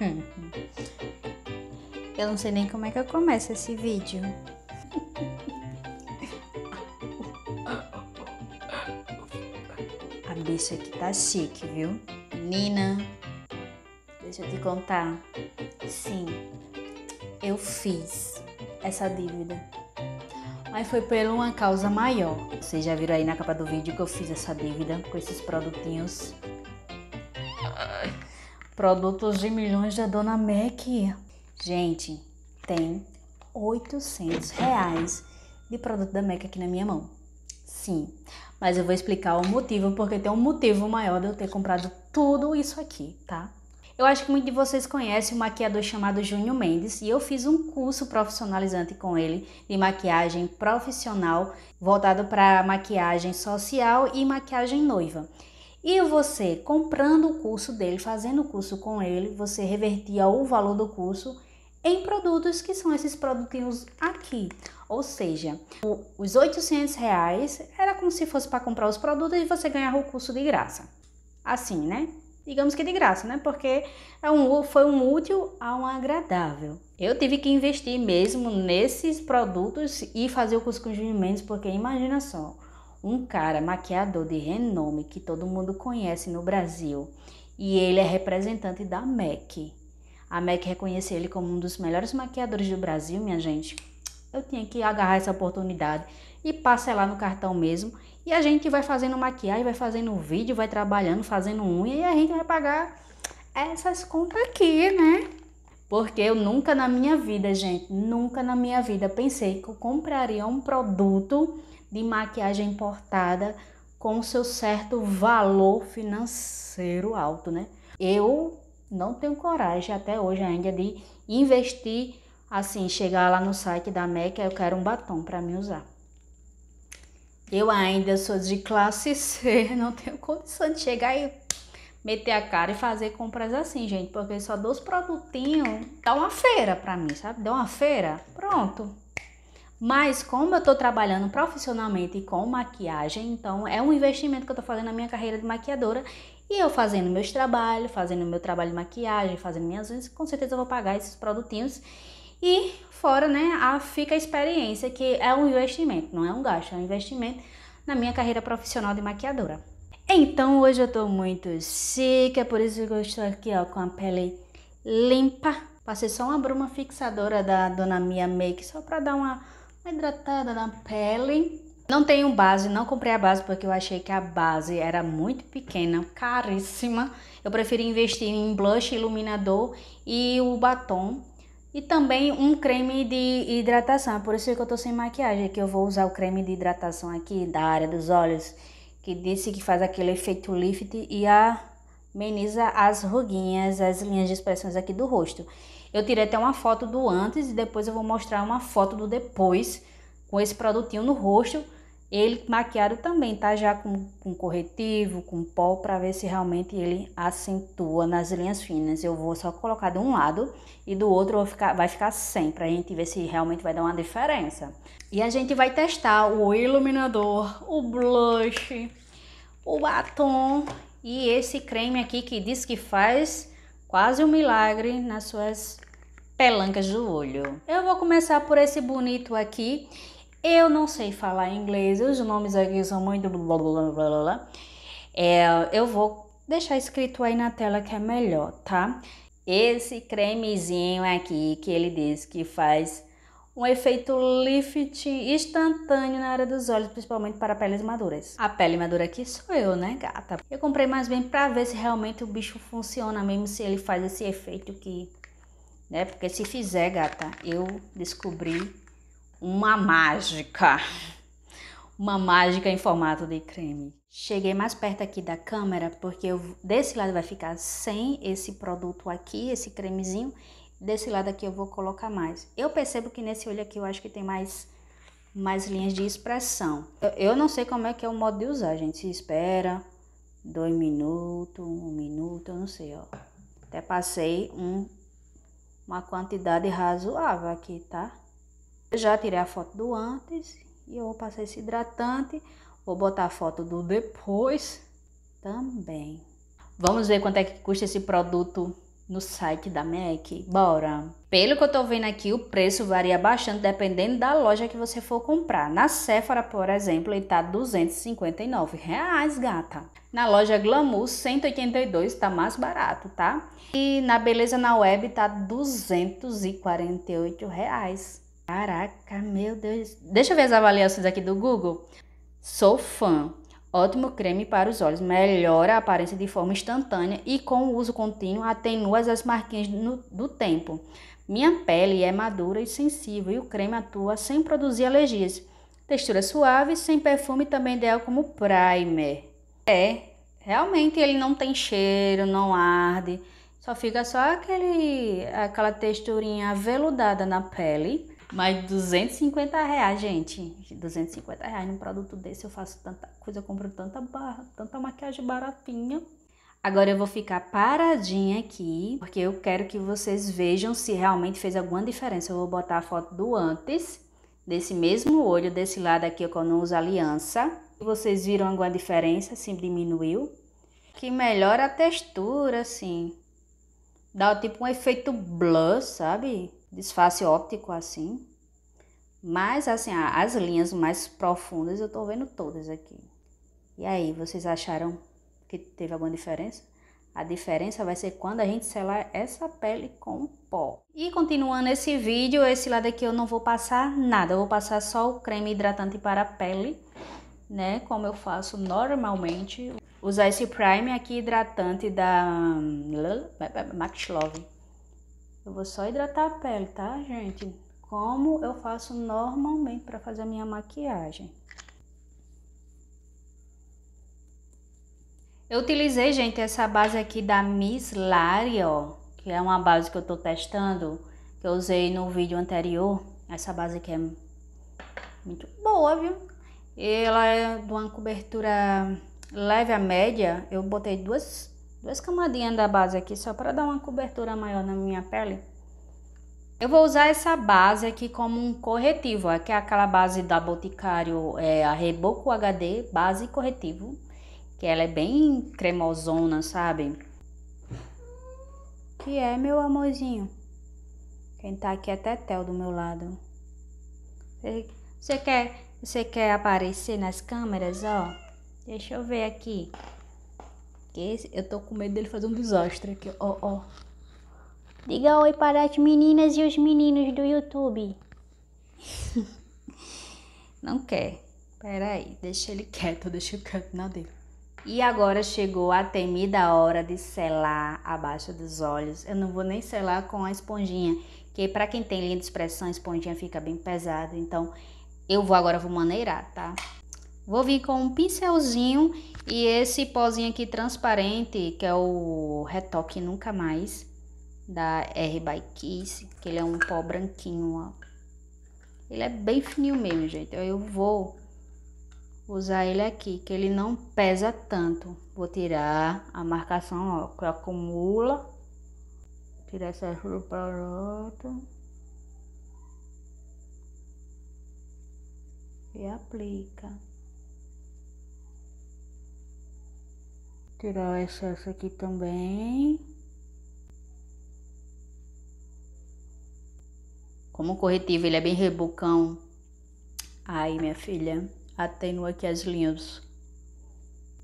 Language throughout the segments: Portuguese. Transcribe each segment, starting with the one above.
Hum. Eu não sei nem como é que eu começo esse vídeo. A bicha aqui tá chique, viu? Nina, deixa eu te contar. Sim, eu fiz essa dívida. Mas foi por uma causa maior. Vocês já viram aí na capa do vídeo que eu fiz essa dívida com esses produtinhos Produtos de milhões da Dona Mac. Gente, tem 800 reais de produto da Mac aqui na minha mão. Sim, mas eu vou explicar o motivo, porque tem um motivo maior de eu ter comprado tudo isso aqui, tá? Eu acho que muitos de vocês conhecem um maquiador chamado Júnior Mendes e eu fiz um curso profissionalizante com ele de maquiagem profissional voltado para maquiagem social e maquiagem noiva. E você comprando o curso dele, fazendo o curso com ele, você revertia o valor do curso em produtos que são esses produtinhos aqui. Ou seja, os 800 reais era como se fosse para comprar os produtos e você ganhava o curso de graça. Assim, né? Digamos que de graça, né? Porque é um, foi um útil a um agradável. Eu tive que investir mesmo nesses produtos e fazer o curso com os Mendes, porque imagina só, um cara maquiador de renome que todo mundo conhece no Brasil e ele é representante da MAC. A MAC reconheceu ele como um dos melhores maquiadores do Brasil, minha gente. Eu tinha que agarrar essa oportunidade e parcelar no cartão mesmo. E a gente vai fazendo maquiagem, vai fazendo vídeo, vai trabalhando, fazendo unha e a gente vai pagar essas contas aqui, né? Porque eu nunca na minha vida, gente, nunca na minha vida pensei que eu compraria um produto de maquiagem importada com seu certo valor financeiro alto, né? Eu não tenho coragem até hoje ainda de investir assim, chegar lá no site da MAC, eu quero um batom para me usar. Eu ainda sou de classe C, não tenho condição de chegar e meter a cara e fazer compras assim, gente, porque só dos produtinhos dá uma feira para mim, sabe? Dá uma feira, pronto. Mas como eu tô trabalhando profissionalmente com maquiagem, então é um investimento que eu tô fazendo na minha carreira de maquiadora e eu fazendo meus trabalhos, fazendo meu trabalho de maquiagem, fazendo minhas unhas, com certeza eu vou pagar esses produtinhos. E fora, né, a, fica a experiência que é um investimento, não é um gasto, é um investimento na minha carreira profissional de maquiadora. Então hoje eu tô muito chique, é por isso que eu estou aqui ó, com a pele limpa. Passei só uma bruma fixadora da Dona Mia Make só pra dar uma, uma hidratada na pele. Não tenho base, não comprei a base porque eu achei que a base era muito pequena, caríssima. Eu preferi investir em blush, iluminador e o batom. E também um creme de hidratação, é por isso que eu tô sem maquiagem, que eu vou usar o creme de hidratação aqui da área dos olhos que disse que faz aquele efeito lift e ameniza as ruguinhas, as linhas de expressões aqui do rosto. Eu tirei até uma foto do antes e depois eu vou mostrar uma foto do depois com esse produtinho no rosto ele maquiado também, tá? Já com, com corretivo, com pó, para ver se realmente ele acentua nas linhas finas. Eu vou só colocar de um lado e do outro ficar, vai ficar sem, pra gente ver se realmente vai dar uma diferença. E a gente vai testar o iluminador, o blush, o batom e esse creme aqui que diz que faz quase um milagre nas suas pelancas do olho. Eu vou começar por esse bonito aqui eu não sei falar inglês, os nomes aqui são muito blá blá blá blá. É, eu vou deixar escrito aí na tela que é melhor, tá? Esse cremezinho aqui que ele diz que faz um efeito lift instantâneo na área dos olhos, principalmente para peles maduras. A pele madura aqui sou eu, né, gata? Eu comprei mais bem para ver se realmente o bicho funciona mesmo, se ele faz esse efeito que... Né? Porque se fizer, gata, eu descobri uma mágica. Uma mágica em formato de creme. Cheguei mais perto aqui da câmera porque eu, desse lado vai ficar sem esse produto aqui, esse cremezinho. Desse lado aqui eu vou colocar mais. Eu percebo que nesse olho aqui eu acho que tem mais mais linhas de expressão. Eu não sei como é que é o modo de usar, gente. Se espera dois minutos, um minuto, eu não sei, ó. Até passei um, uma quantidade razoável aqui, tá? já tirei a foto do antes e eu vou passar esse hidratante. Vou botar a foto do depois também. Vamos ver quanto é que custa esse produto no site da MAC. Bora! Pelo que eu tô vendo aqui, o preço varia bastante dependendo da loja que você for comprar. Na Sephora, por exemplo, ele tá R$ 259, reais, gata. Na loja Glamour, 182 tá mais barato, tá? E na Beleza na Web tá R$ 248. Reais. Caraca, meu Deus. Deixa eu ver as avaliações aqui do Google. Sou fã. Ótimo creme para os olhos. Melhora a aparência de forma instantânea e com o uso contínuo atenua as marquinhas no, do tempo. Minha pele é madura e sensível e o creme atua sem produzir alergias. Textura suave, sem perfume também ideal como primer. É, realmente ele não tem cheiro, não arde. Só fica só aquele, aquela texturinha aveludada na pele mas 250 reais, gente. 250 reais num produto desse eu faço tanta coisa, eu compro tanta barra, tanta maquiagem baratinha. Agora eu vou ficar paradinha aqui, porque eu quero que vocês vejam se realmente fez alguma diferença. Eu vou botar a foto do antes, desse mesmo olho, desse lado aqui, que eu não uso aliança. Vocês viram alguma diferença, Sim, diminuiu? Que melhora a textura, assim dá tipo um efeito blur, sabe? Disfarce óptico assim. Mas assim, as linhas mais profundas eu tô vendo todas aqui. E aí, vocês acharam que teve alguma diferença? A diferença vai ser quando a gente selar essa pele com pó. E continuando esse vídeo, esse lado aqui eu não vou passar nada. Eu vou passar só o creme hidratante para a pele, né? Como eu faço normalmente usar esse prime aqui hidratante da hum, Max Love. Eu vou só hidratar a pele, tá, gente? Como eu faço normalmente para fazer a minha maquiagem. Eu utilizei, gente, essa base aqui da Miss Lari, ó, que é uma base que eu tô testando, que eu usei no vídeo anterior. Essa base aqui é muito boa, viu? Ela é de uma cobertura leve a média, eu botei duas, duas camadinhas da base aqui só para dar uma cobertura maior na minha pele. Eu vou usar essa base aqui como um corretivo, que é aquela base da Boticário, é, a Reboco HD, base corretivo, que ela é bem cremosona, sabe? Que é, meu amorzinho? Quem tá aqui é Tetel do meu lado. Você quer, você quer aparecer nas câmeras, ó? Deixa eu ver aqui. Esse, eu tô com medo dele fazer um desastre aqui. Ó, ó. Diga oi para as meninas e os meninos do YouTube. Não quer. Pera aí, deixa ele quieto, deixa ele quieto na dele. E agora chegou a temida hora de selar abaixo dos olhos. Eu não vou nem selar com a esponjinha, que para quem tem linha de expressão, a esponjinha fica bem pesada. Então, eu vou agora vou maneirar, tá? Vou vir com um pincelzinho e esse pozinho aqui transparente, que é o Retoque Nunca Mais, da R by Kiss, que ele é um pó branquinho, ó. Ele é bem fininho mesmo, gente. Eu vou usar ele aqui, que ele não pesa tanto. Vou tirar a marcação, ó, que acumula. Tirar essa outro E aplica. tirar o excesso aqui também. Como o corretivo ele é bem rebocão aí minha filha, atenua aqui as linhas.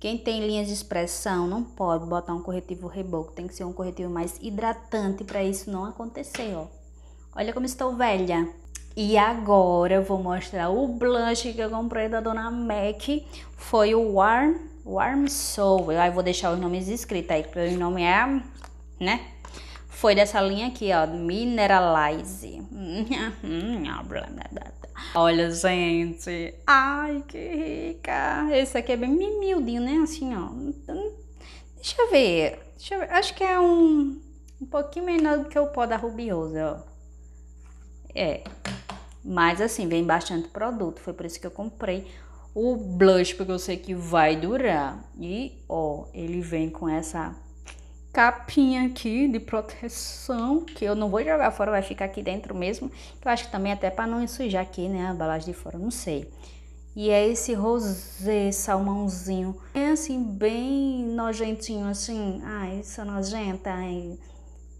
Quem tem linhas de expressão não pode botar um corretivo reboco, tem que ser um corretivo mais hidratante para isso não acontecer, ó. Olha como estou velha. E agora eu vou mostrar o blush que eu comprei da Dona Mac, foi o Warm Warm Soul. Eu aí vou deixar os nomes escritos aí O nome é, né? Foi dessa linha aqui, ó, Mineralize. Olha, gente. Ai, que rica. Esse aqui é bem miudinho, né? Assim, ó. Deixa eu ver. Deixa eu ver. Acho que é um, um pouquinho menor do que o pó da Rubiosa, ó. É. Mas assim, vem bastante produto. Foi por isso que eu comprei o blush, porque eu sei que vai durar. E ó, ele vem com essa capinha aqui de proteção, que eu não vou jogar fora, vai ficar aqui dentro mesmo. Eu acho que também até para não sujar aqui, né, a balagem de fora, não sei. E é esse rosé salmãozinho. É assim, bem nojentinho, assim. Ai, isso nojenta, ai.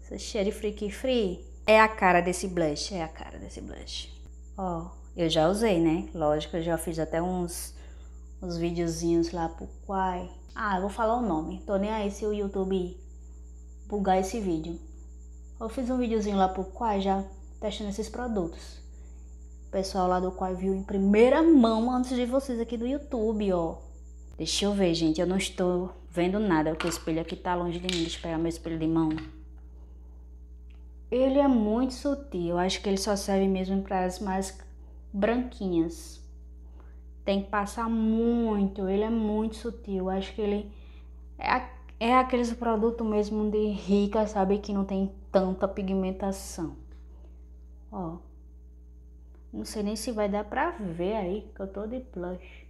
Isso cheiro de free free. É a cara desse blush, é a cara desse blush. Ó. Eu já usei, né? Lógico, eu já fiz até uns, uns videozinhos lá pro Quai. Ah, eu vou falar o nome. Tô nem aí se o YouTube bugar esse vídeo. Eu fiz um videozinho lá pro Quai já testando esses produtos. O pessoal lá do Quai viu em primeira mão antes de vocês aqui do YouTube, ó. Deixa eu ver, gente. Eu não estou vendo nada, porque o espelho aqui tá longe de mim. Deixa eu pegar meu espelho de mão. Ele é muito sutil. Eu acho que ele só serve mesmo para as mais branquinhas. Tem que passar muito, ele é muito sutil. Acho que ele é, é aqueles produtos mesmo de rica, sabe? Que não tem tanta pigmentação. Ó, não sei nem se vai dar pra ver aí, que eu tô de blush.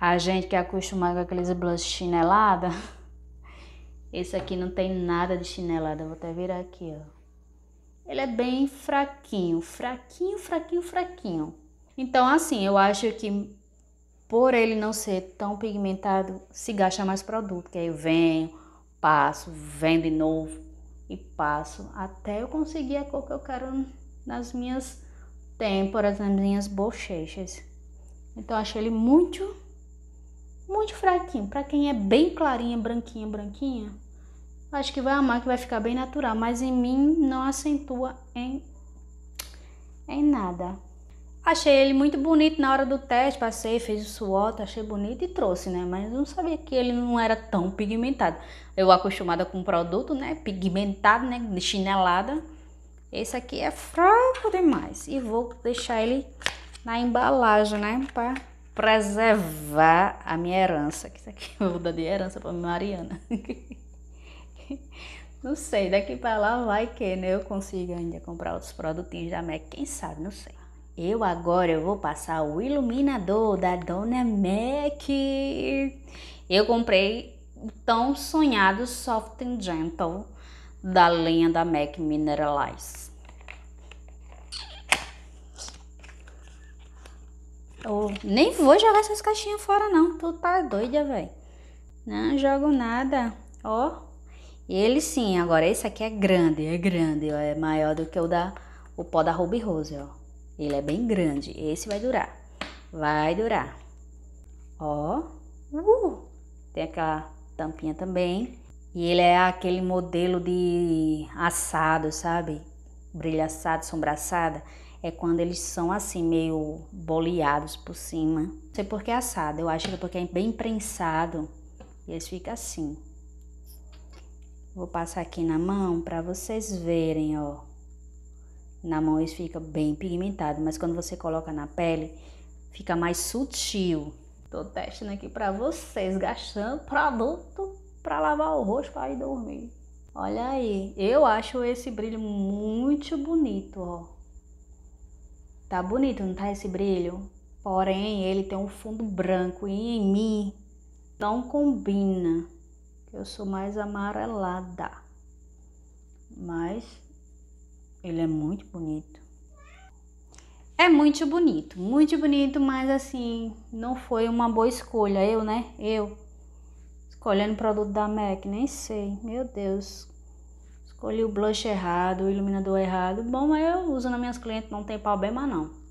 A gente que é com aqueles blush chinelada. Esse aqui não tem nada de chinelada. Vou até virar aqui, ó ele é bem fraquinho, fraquinho, fraquinho, fraquinho. Então, assim, eu acho que por ele não ser tão pigmentado, se gasta mais produto, que aí eu venho, passo, venho de novo e passo até eu conseguir a cor que eu quero nas minhas têmporas, nas minhas bochechas. Então, eu acho ele muito, muito fraquinho. Para quem é bem clarinha, branquinha, branquinha, acho que vai amar, que vai ficar bem natural, mas em mim não acentua em, em nada. Achei ele muito bonito na hora do teste, passei, fez o SWOT, achei bonito e trouxe, né? Mas eu não sabia que ele não era tão pigmentado. Eu acostumada com produto, né? Pigmentado, né? De chinelada. Esse aqui é fraco demais. E vou deixar ele na embalagem, né? Pra preservar a minha herança. Que isso aqui eu vou dar de herança pra Mariana. Não sei, daqui para lá vai que né? eu consigo ainda comprar outros produtinhos da MAC, quem sabe, não sei. Eu agora eu vou passar o iluminador da Dona MAC. Eu comprei o tão sonhado Soft and Gentle da linha da MAC Mineralize. Eu nem vou jogar essas caixinhas fora não, tu tá doida, velho. Não jogo nada, ó. E ele sim, agora esse aqui é grande, é grande, ó, é maior do que o da o pó da Ruby Rose, ó. Ele é bem grande, esse vai durar. Vai durar. Ó, uh, tem aquela tampinha também. E ele é aquele modelo de assado, sabe? Brilho assado, sombra assada. É quando eles são assim, meio boleados por cima. Não sei por que é assado, eu acho que é porque é bem prensado. E eles ficam assim. Vou passar aqui na mão para vocês verem, ó. Na mão isso fica bem pigmentado, mas quando você coloca na pele, fica mais sutil. Tô testando aqui para vocês, gastando produto para lavar o rosto para ir dormir. Olha aí, eu acho esse brilho muito bonito, ó. Tá bonito, não tá esse brilho? Porém, ele tem um fundo branco e em mim não combina. Eu sou mais amarelada. Mas ele é muito bonito. É muito bonito, muito bonito, mas assim, não foi uma boa escolha. Eu, né? Eu. Escolhendo produto da MAC, nem sei. Meu Deus. Escolhi o blush errado, o iluminador errado. Bom, mas eu uso nas minhas clientes, não tem problema não.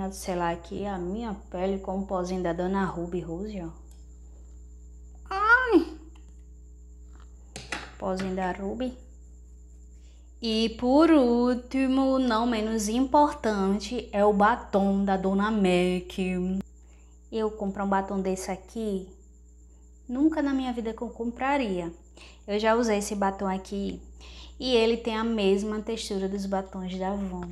máquina selar aqui a minha pele com o pozinho da Dona Ruby Rose, ó. Ai! Pozinho da Ruby. E por último, não menos importante, é o batom da Dona Mac. Eu comprar um batom desse aqui, nunca na minha vida que eu compraria. Eu já usei esse batom aqui e ele tem a mesma textura dos batons da Avon.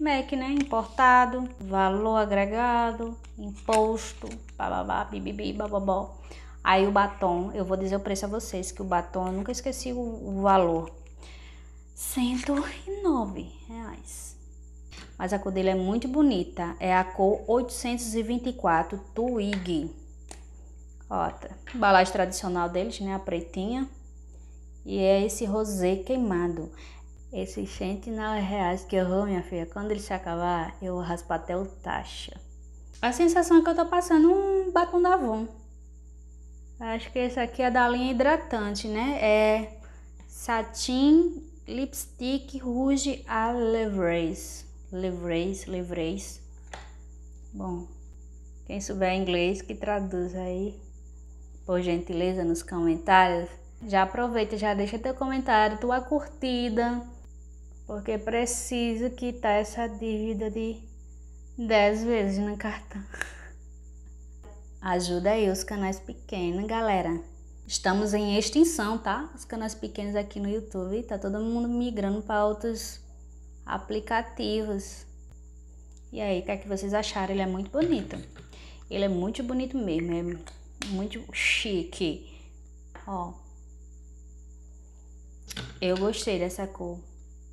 MEC, né? Importado, valor agregado, imposto, bababá, bibibi, bababó. Aí o batom, eu vou dizer o preço a vocês, que o batom, eu nunca esqueci o, o valor. 109 reais. Mas a cor dele é muito bonita, é a cor 824 Twig. Ó, tá. embalagem tradicional deles, né? A pretinha. E é esse rosê queimado. Esse centenas reais que eu vou, minha filha, quando ele se acabar, eu vou raspar até o taxa. A sensação é que eu tô passando um batom da Avon. Acho que esse aqui é da linha hidratante, né? É Satin Lipstick Rouge à Levraise. Levraise, Levraise. Bom, quem souber inglês que traduz aí, por gentileza, nos comentários. Já aproveita, já deixa teu comentário, tua curtida porque preciso quitar essa dívida de 10 vezes no cartão. Ajuda aí os canais pequenos, galera. Estamos em extinção, tá? Os canais pequenos aqui no YouTube, tá todo mundo migrando para outros aplicativos. E aí, o que é que vocês acharam? Ele é muito bonito. Ele é muito bonito mesmo, é muito chique. Ó. Eu gostei dessa cor.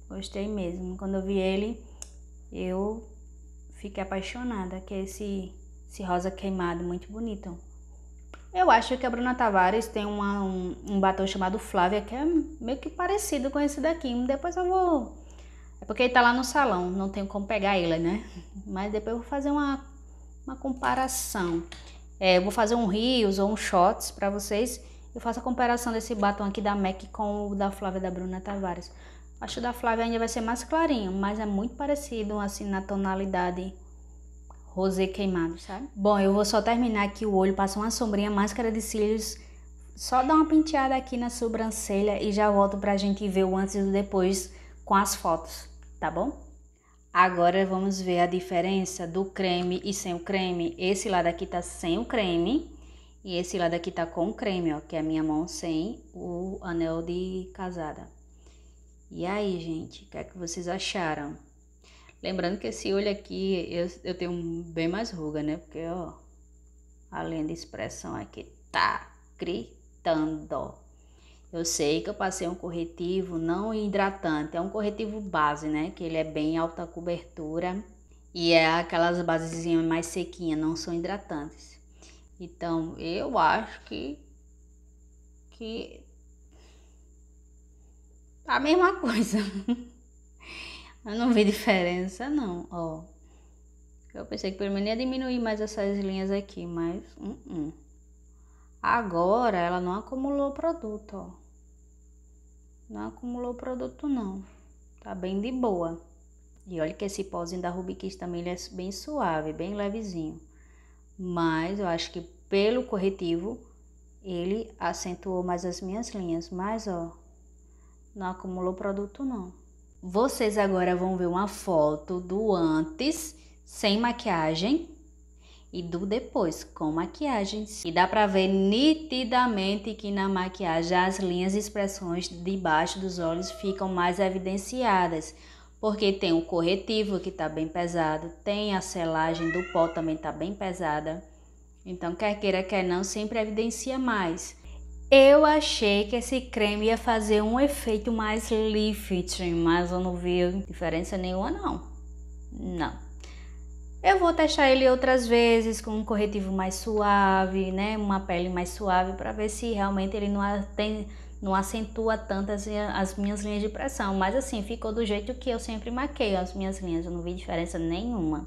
Gostei mesmo. Quando eu vi ele, eu fiquei apaixonada, que é esse, esse rosa queimado, muito bonito. Eu acho que a Bruna Tavares tem uma, um, um, batom chamado Flávia, que é meio que parecido com esse daqui. Depois eu vou. É porque ele tá lá no salão, não tenho como pegar ele, né? Mas depois eu vou fazer uma, uma comparação. É, eu vou fazer um Rios ou um Shots para vocês. Eu faço a comparação desse batom aqui da MAC com o da Flávia da Bruna Tavares. Acho que da Flávia ainda vai ser mais clarinho, mas é muito parecido, assim, na tonalidade rosé queimado, sabe? Bom, eu vou só terminar aqui o olho, passar uma sombrinha, máscara de cílios, só dar uma penteada aqui na sobrancelha e já volto pra gente ver o antes e o depois com as fotos, tá bom? Agora vamos ver a diferença do creme e sem o creme. Esse lado aqui tá sem o creme e esse lado aqui tá com o creme, ó, que é a minha mão sem o anel de casada. E aí, gente, o que é que vocês acharam? Lembrando que esse olho aqui, eu, eu tenho bem mais ruga, né? Porque, ó, a da expressão aqui é tá gritando. Eu sei que eu passei um corretivo não hidratante, é um corretivo base, né? Que ele é bem alta cobertura e é aquelas basezinhas mais sequinhas, não são hidratantes. Então, eu acho que que Tá a mesma coisa. Eu não vi diferença, não, ó. Eu pensei que pelo menos ia diminuir mais essas linhas aqui, mas... Uh -uh. Agora, ela não acumulou produto, ó. Não acumulou produto, não. Tá bem de boa. E olha que esse pózinho da Kiss também ele é bem suave, bem levezinho. Mas eu acho que pelo corretivo, ele acentuou mais as minhas linhas. Mas, ó, não acumulou produto, não. Vocês agora vão ver uma foto do antes, sem maquiagem, e do depois, com maquiagem E dá pra ver nitidamente que na maquiagem as linhas e expressões debaixo dos olhos ficam mais evidenciadas porque tem o corretivo que tá bem pesado, tem a selagem do pó também tá bem pesada. Então, quer queira, quer não, sempre evidencia mais. Eu achei que esse creme ia fazer um efeito mais lifting, mas eu não vi diferença nenhuma não. Não. Eu vou testar ele outras vezes com um corretivo mais suave, né, uma pele mais suave para ver se realmente ele não tem não acentua tanto as, as, minhas linhas de pressão, mas assim, ficou do jeito que eu sempre maqueio as minhas linhas, eu não vi diferença nenhuma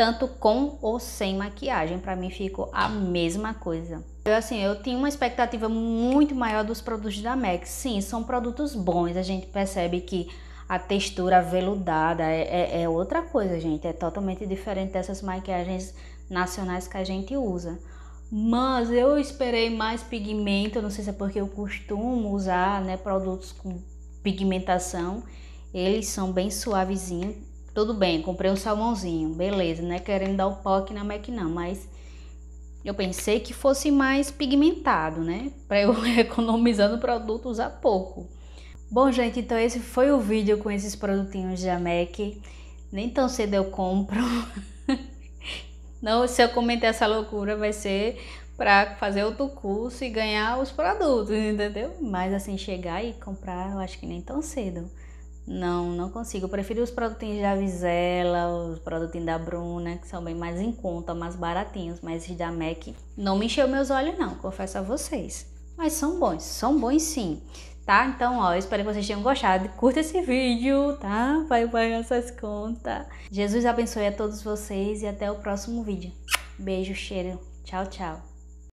tanto com ou sem maquiagem, para mim ficou a mesma coisa. Eu assim, eu tinha uma expectativa muito maior dos produtos da MAC. Sim, são produtos bons, a gente percebe que a textura veludada é, é, é outra coisa, gente, é totalmente diferente dessas maquiagens nacionais que a gente usa. Mas eu esperei mais pigmento, não sei se é porque eu costumo usar, né, produtos com pigmentação. Eles são bem suavezinhos, tudo bem, comprei um salmãozinho, beleza, né? Querendo dar o pau aqui na Mac não, mas eu pensei que fosse mais pigmentado, né? Para eu economizando produto usar pouco. Bom, gente, então esse foi o vídeo com esses produtinhos da MAC. Nem tão cedo eu compro. Não, se eu comentei essa loucura, vai ser para fazer outro curso e ganhar os produtos, entendeu? Mas assim, chegar e comprar, eu acho que nem tão cedo. Não, não consigo. Eu prefiro os produtinhos da Visela, os produtinhos da Bruna, que são bem mais em conta, mais baratinhos, mas os da MAC não me encheu meus olhos não, confesso a vocês. Mas são bons, são bons sim. Tá? Então, ó, espero que vocês tenham gostado. Curta esse vídeo, tá? Vai pagar essas contas. Jesus abençoe a todos vocês e até o próximo vídeo. Beijo, cheiro. Tchau, tchau.